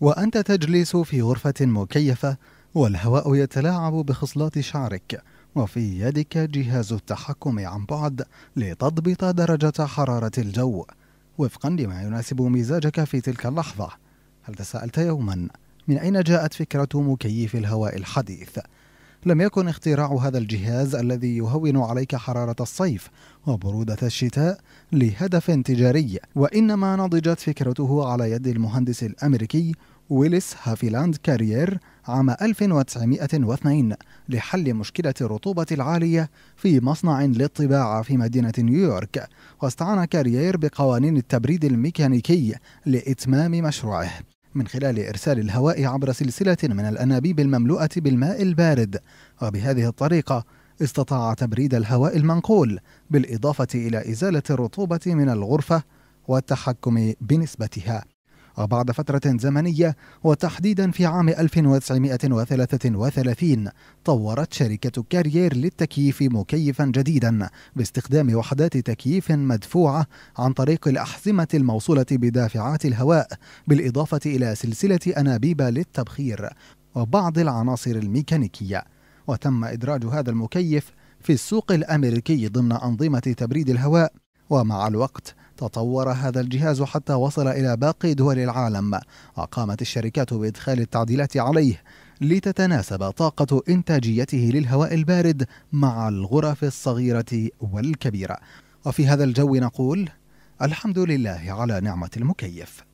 وأنت تجلس في غرفة مكيفة والهواء يتلاعب بخصلات شعرك وفي يدك جهاز التحكم عن بعد لتضبط درجة حرارة الجو وفقا لما يناسب مزاجك في تلك اللحظة هل تساءلت يوما من أين جاءت فكرة مكيف الهواء الحديث؟ لم يكن اختراع هذا الجهاز الذي يهون عليك حرارة الصيف وبرودة الشتاء لهدف تجاري وإنما نضجت فكرته على يد المهندس الأمريكي ويليس هافيلاند كارير عام 1902 لحل مشكلة الرطوبة العالية في مصنع للطباعة في مدينة نيويورك واستعان كارير بقوانين التبريد الميكانيكي لإتمام مشروعه من خلال إرسال الهواء عبر سلسلة من الأنابيب المملوءة بالماء البارد وبهذه الطريقة استطاع تبريد الهواء المنقول بالإضافة إلى إزالة الرطوبة من الغرفة والتحكم بنسبتها وبعد فترة زمنية وتحديدا في عام 1933 طورت شركة كارير للتكييف مكيفا جديدا باستخدام وحدات تكييف مدفوعة عن طريق الأحزمة الموصولة بدافعات الهواء بالإضافة إلى سلسلة أنابيب للتبخير وبعض العناصر الميكانيكية وتم إدراج هذا المكيف في السوق الأمريكي ضمن أنظمة تبريد الهواء ومع الوقت تطور هذا الجهاز حتى وصل إلى باقي دول العالم وقامت الشركات بإدخال التعديلات عليه لتتناسب طاقة إنتاجيته للهواء البارد مع الغرف الصغيرة والكبيرة وفي هذا الجو نقول الحمد لله على نعمة المكيف